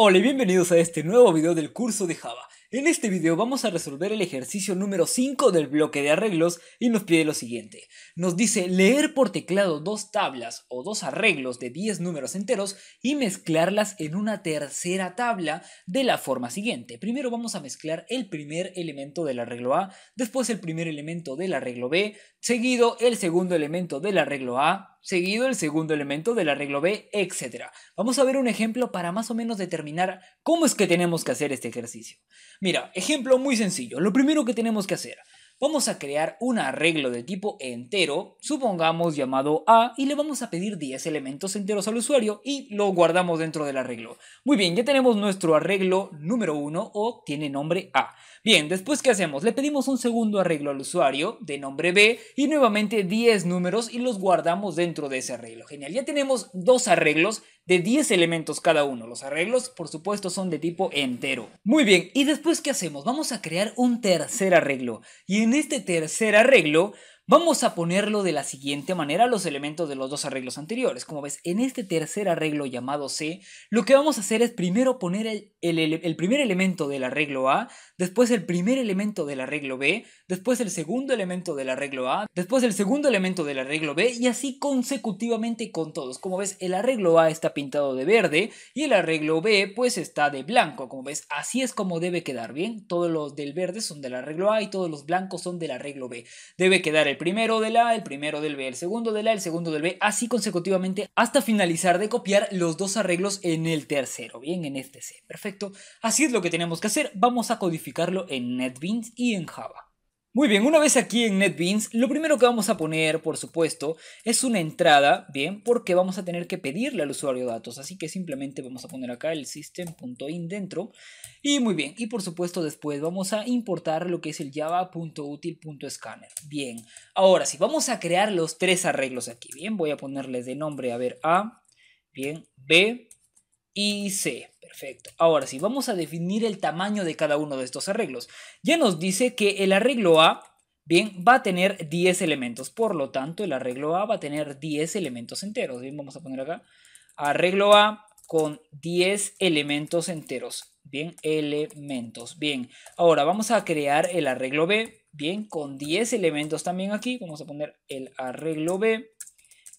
Hola y bienvenidos a este nuevo video del curso de Java. En este video vamos a resolver el ejercicio número 5 del bloque de arreglos y nos pide lo siguiente. Nos dice leer por teclado dos tablas o dos arreglos de 10 números enteros y mezclarlas en una tercera tabla de la forma siguiente. Primero vamos a mezclar el primer elemento del arreglo A, después el primer elemento del arreglo B, seguido el segundo elemento del arreglo A, seguido el segundo elemento del arreglo B, etc. Vamos a ver un ejemplo para más o menos determinar cómo es que tenemos que hacer este ejercicio. Mira, ejemplo muy sencillo. Lo primero que tenemos que hacer Vamos a crear un arreglo de tipo entero, supongamos llamado A, y le vamos a pedir 10 elementos enteros al usuario y lo guardamos dentro del arreglo. Muy bien, ya tenemos nuestro arreglo número 1 o tiene nombre A. Bien, después ¿qué hacemos? Le pedimos un segundo arreglo al usuario de nombre B y nuevamente 10 números y los guardamos dentro de ese arreglo. Genial, ya tenemos dos arreglos de 10 elementos cada uno. Los arreglos, por supuesto, son de tipo entero. Muy bien, y después ¿qué hacemos? Vamos a crear un tercer arreglo y en este tercer arreglo Vamos a ponerlo de la siguiente manera los elementos de los dos arreglos anteriores. Como ves, en este tercer arreglo llamado C, lo que vamos a hacer es primero poner el, primer elemento del arreglo A, después el primer elemento del arreglo B, después el segundo elemento del arreglo A, después el segundo elemento del arreglo B y así consecutivamente con todos. Como ves, el arreglo A está pintado de verde y el arreglo B pues está de blanco. Como ves, así es como debe quedar, ¿bien? Todos los del verde son del arreglo A y todos los blancos son del arreglo B. Debe quedar el primero del A, el primero del B, el segundo del A, el segundo del B, así consecutivamente hasta finalizar de copiar los dos arreglos en el tercero, bien, en este C. Perfecto, así es lo que tenemos que hacer, vamos a codificarlo en NetBeans y en Java. Muy bien, una vez aquí en NetBeans, lo primero que vamos a poner, por supuesto, es una entrada, bien, porque vamos a tener que pedirle al usuario datos, así que simplemente vamos a poner acá el system.in dentro, y muy bien, y por supuesto después vamos a importar lo que es el java.util.scanner, bien, ahora sí, vamos a crear los tres arreglos aquí, bien, voy a ponerles de nombre, a ver, A, bien, B y C, Perfecto. Ahora sí, vamos a definir el tamaño de cada uno de estos arreglos. Ya nos dice que el arreglo A Bien, va a tener 10 elementos. Por lo tanto, el arreglo A va a tener 10 elementos enteros. Bien, vamos a poner acá. Arreglo A con 10 elementos enteros. Bien, elementos. Bien, ahora vamos a crear el arreglo B. Bien, con 10 elementos también aquí. Vamos a poner el arreglo B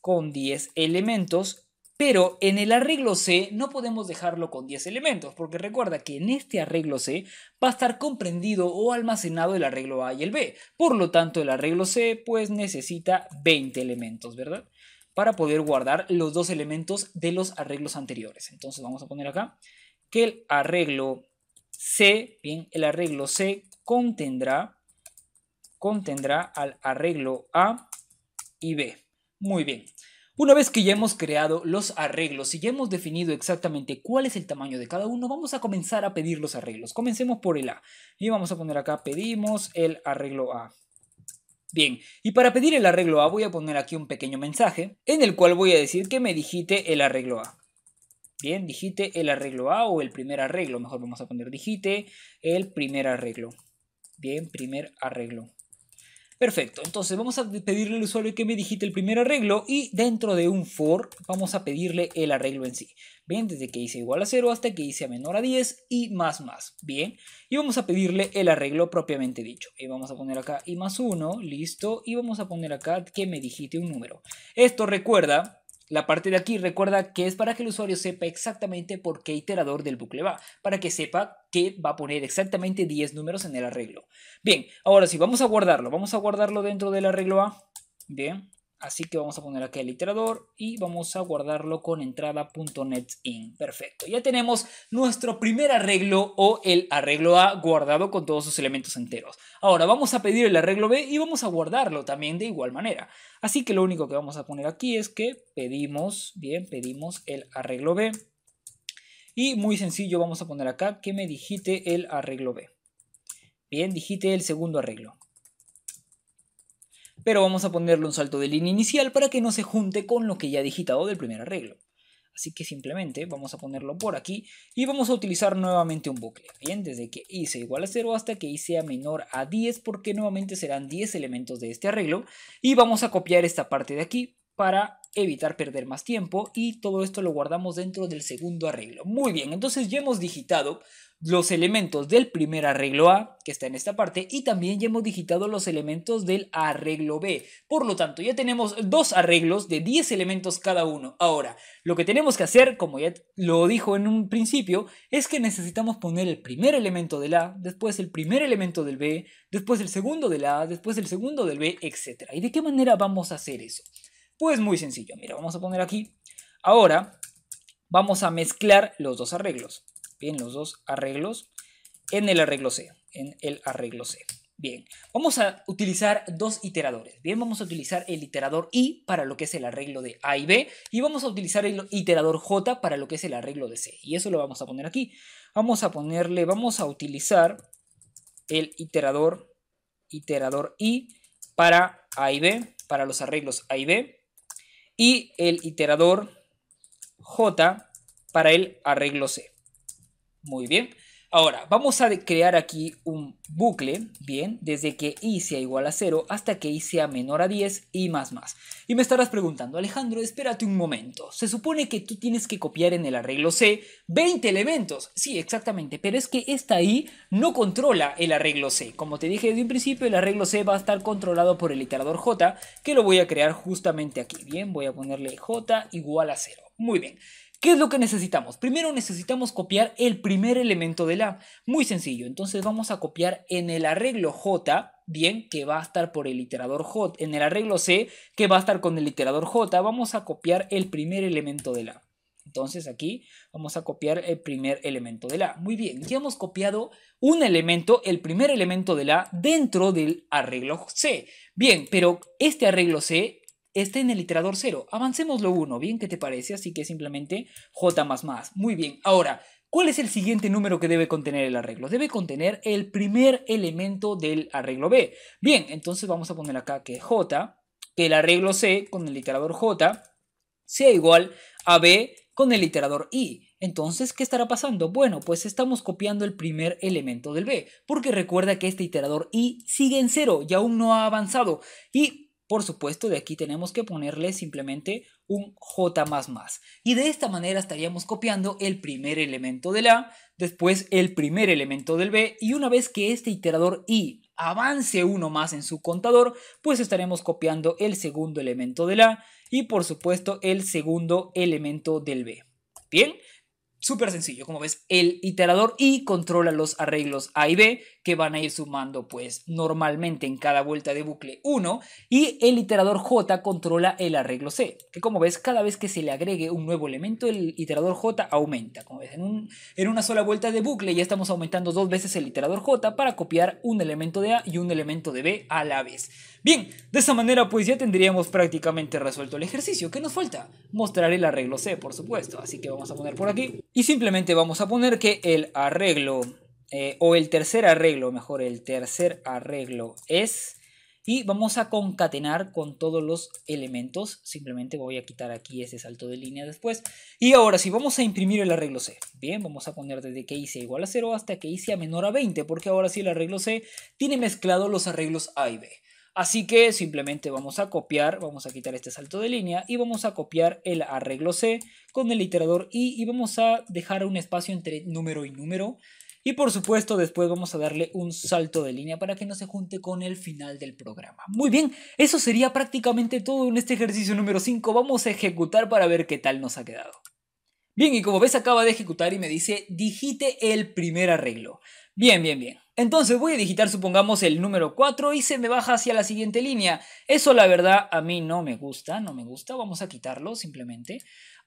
con 10 elementos pero en el arreglo C no podemos dejarlo con 10 elementos, porque recuerda que en este arreglo C va a estar comprendido o almacenado el arreglo A y el B. Por lo tanto, el arreglo C pues necesita 20 elementos, ¿verdad? Para poder guardar los dos elementos de los arreglos anteriores. Entonces vamos a poner acá que el arreglo C, bien, el arreglo C contendrá, contendrá al arreglo A y B. Muy bien. Una vez que ya hemos creado los arreglos y ya hemos definido exactamente cuál es el tamaño de cada uno, vamos a comenzar a pedir los arreglos. Comencemos por el A. Y vamos a poner acá, pedimos el arreglo A. Bien, y para pedir el arreglo A voy a poner aquí un pequeño mensaje en el cual voy a decir que me digite el arreglo A. Bien, digite el arreglo A o el primer arreglo, mejor vamos a poner digite el primer arreglo. Bien, primer arreglo. Perfecto, entonces vamos a pedirle al usuario que me digite el primer arreglo y dentro de un for vamos a pedirle el arreglo en sí. Bien, desde que hice igual a 0 hasta que hice a menor a 10 y más más. Bien, y vamos a pedirle el arreglo propiamente dicho. Y vamos a poner acá y más 1, listo, y vamos a poner acá que me digite un número. Esto recuerda la parte de aquí recuerda que es para que el usuario sepa exactamente por qué iterador del bucle va, para que sepa que va a poner exactamente 10 números en el arreglo. Bien, ahora sí, vamos a guardarlo, vamos a guardarlo dentro del arreglo A. Bien, Así que vamos a poner aquí el iterador y vamos a guardarlo con entrada.netin. Perfecto. Ya tenemos nuestro primer arreglo o el arreglo A guardado con todos sus elementos enteros. Ahora vamos a pedir el arreglo B y vamos a guardarlo también de igual manera. Así que lo único que vamos a poner aquí es que pedimos, bien, pedimos el arreglo B. Y muy sencillo, vamos a poner acá que me digite el arreglo B. Bien, digite el segundo arreglo pero vamos a ponerle un salto de línea inicial para que no se junte con lo que ya he digitado del primer arreglo. Así que simplemente vamos a ponerlo por aquí y vamos a utilizar nuevamente un bucle. Bien, desde que i sea igual a 0 hasta que i sea menor a 10 porque nuevamente serán 10 elementos de este arreglo. Y vamos a copiar esta parte de aquí para evitar perder más tiempo y todo esto lo guardamos dentro del segundo arreglo. Muy bien, entonces ya hemos digitado los elementos del primer arreglo A, que está en esta parte, y también ya hemos digitado los elementos del arreglo B. Por lo tanto, ya tenemos dos arreglos de 10 elementos cada uno. Ahora, lo que tenemos que hacer, como ya lo dijo en un principio, es que necesitamos poner el primer elemento del A, después el primer elemento del B, después el segundo del A, después el segundo del B, etc. ¿Y de qué manera vamos a hacer eso? Pues muy sencillo, mira, vamos a poner aquí. Ahora vamos a mezclar los dos arreglos. Bien, los dos arreglos en el arreglo C, en el arreglo C. Bien, vamos a utilizar dos iteradores. Bien, vamos a utilizar el iterador I para lo que es el arreglo de A y B y vamos a utilizar el iterador J para lo que es el arreglo de C. Y eso lo vamos a poner aquí. Vamos a ponerle, vamos a utilizar el iterador, iterador I para A y B, para los arreglos A y B y el iterador J para el arreglo C. Muy bien. Ahora, vamos a crear aquí un bucle, bien, desde que i sea igual a 0 hasta que i sea menor a 10 y más más. Y me estarás preguntando, Alejandro, espérate un momento. Se supone que tú tienes que copiar en el arreglo C 20 elementos. Sí, exactamente, pero es que esta i no controla el arreglo C. Como te dije desde un principio, el arreglo C va a estar controlado por el iterador j, que lo voy a crear justamente aquí. Bien, voy a ponerle j igual a 0. Muy bien. ¿Qué es lo que necesitamos? Primero necesitamos copiar el primer elemento de la. Muy sencillo, entonces vamos a copiar en el arreglo J, bien, que va a estar por el iterador J, en el arreglo C, que va a estar con el iterador J, vamos a copiar el primer elemento de la. Entonces aquí vamos a copiar el primer elemento de la. Muy bien, ya hemos copiado un elemento, el primer elemento de la, dentro del arreglo C. Bien, pero este arreglo C está en el iterador 0. Avancemos lo 1, ¿bien? ¿Qué te parece? Así que simplemente J++. Muy bien, ahora, ¿Cuál es el siguiente número que debe contener el arreglo? Debe contener el primer elemento del arreglo B. Bien, entonces vamos a poner acá que J, que el arreglo C con el iterador J sea igual a B con el iterador I. Entonces, ¿qué estará pasando? Bueno, pues estamos copiando el primer elemento del B, porque recuerda que este iterador i sigue en cero y aún no ha avanzado. Y por supuesto, de aquí tenemos que ponerle simplemente un J++. Y de esta manera estaríamos copiando el primer elemento del A, después el primer elemento del B, y una vez que este iterador I avance uno más en su contador, pues estaremos copiando el segundo elemento del A y por supuesto el segundo elemento del B. Bien, súper sencillo, como ves, el iterador i controla los arreglos A y B que van a ir sumando pues normalmente en cada vuelta de bucle 1 y el iterador J controla el arreglo C, que como ves cada vez que se le agregue un nuevo elemento el iterador J aumenta, como ves en, en una sola vuelta de bucle ya estamos aumentando dos veces el iterador J para copiar un elemento de A y un elemento de B a la vez. Bien, de esa manera pues ya tendríamos prácticamente resuelto el ejercicio, ¿qué nos falta? Mostrar el arreglo C por supuesto, así que vamos a poner por aquí y simplemente vamos a poner que el arreglo eh, o el tercer arreglo, mejor, el tercer arreglo es... Y vamos a concatenar con todos los elementos. Simplemente voy a quitar aquí ese salto de línea después. Y ahora sí, vamos a imprimir el arreglo C. Bien, vamos a poner desde que hice igual a 0 hasta que hice a menor a 20. Porque ahora sí el arreglo C tiene mezclado los arreglos A y B. Así que simplemente vamos a copiar, vamos a quitar este salto de línea y vamos a copiar el arreglo C con el iterador I y vamos a dejar un espacio entre número y número. Y por supuesto, después vamos a darle un salto de línea para que no se junte con el final del programa. Muy bien, eso sería prácticamente todo en este ejercicio número 5. Vamos a ejecutar para ver qué tal nos ha quedado. Bien, y como ves acaba de ejecutar y me dice, digite el primer arreglo. Bien, bien, bien. Entonces voy a digitar supongamos el número 4 y se me baja hacia la siguiente línea. Eso la verdad a mí no me gusta, no me gusta. Vamos a quitarlo simplemente.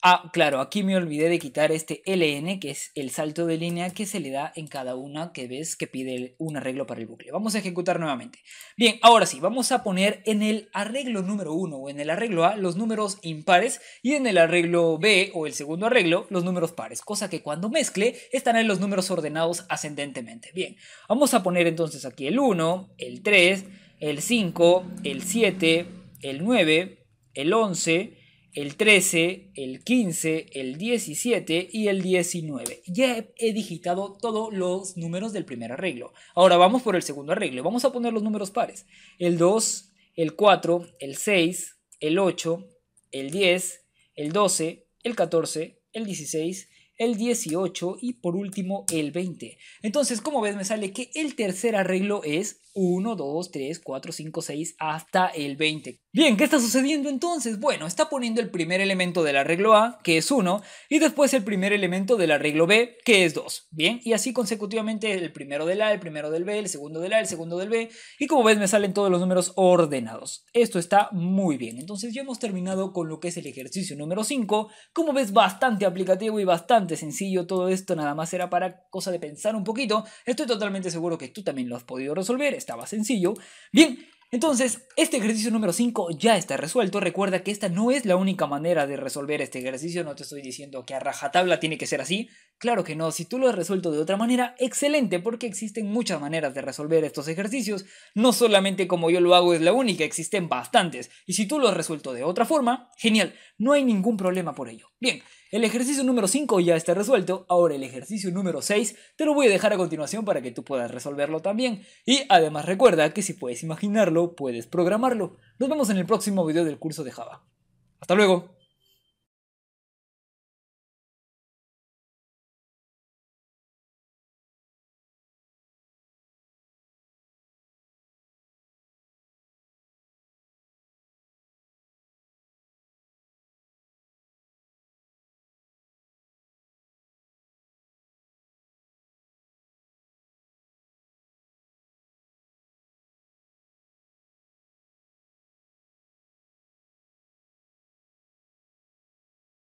Ah, claro, aquí me olvidé de quitar este LN, que es el salto de línea que se le da en cada una que ves que pide un arreglo para el bucle. Vamos a ejecutar nuevamente. Bien, ahora sí, vamos a poner en el arreglo número 1 o en el arreglo A los números impares y en el arreglo B o el segundo arreglo los números pares, cosa que cuando mezcle estarán los números ordenados ascendentemente. Bien, vamos a poner entonces aquí el 1, el 3, el 5, el 7, el 9, el 11 el 13, el 15, el 17 y el 19. Ya he digitado todos los números del primer arreglo. Ahora vamos por el segundo arreglo. Vamos a poner los números pares. El 2, el 4, el 6, el 8, el 10, el 12, el 14, el 16, el 18 y por último el 20. Entonces, como ves, me sale que el tercer arreglo es 1, 2, 3, 4, 5, 6 hasta el 20. Bien, ¿qué está sucediendo entonces? Bueno, está poniendo el primer elemento del arreglo A, que es 1, y después el primer elemento del arreglo B, que es 2. Bien, y así consecutivamente el primero del A, el primero del B, el segundo del A, el segundo del B, y como ves me salen todos los números ordenados. Esto está muy bien. Entonces ya hemos terminado con lo que es el ejercicio número 5. Como ves, bastante aplicativo y bastante sencillo todo esto, nada más era para cosa de pensar un poquito. Estoy totalmente seguro que tú también lo has podido resolver estaba sencillo. Bien, entonces, este ejercicio número 5 ya está resuelto. Recuerda que esta no es la única manera de resolver este ejercicio. No te estoy diciendo que a rajatabla tiene que ser así. Claro que no. Si tú lo has resuelto de otra manera, excelente, porque existen muchas maneras de resolver estos ejercicios. No solamente como yo lo hago es la única, existen bastantes. Y si tú lo has resuelto de otra forma, genial. No hay ningún problema por ello. Bien, el ejercicio número 5 ya está resuelto, ahora el ejercicio número 6 te lo voy a dejar a continuación para que tú puedas resolverlo también. Y además recuerda que si puedes imaginarlo, puedes programarlo. Nos vemos en el próximo video del curso de Java. Hasta luego.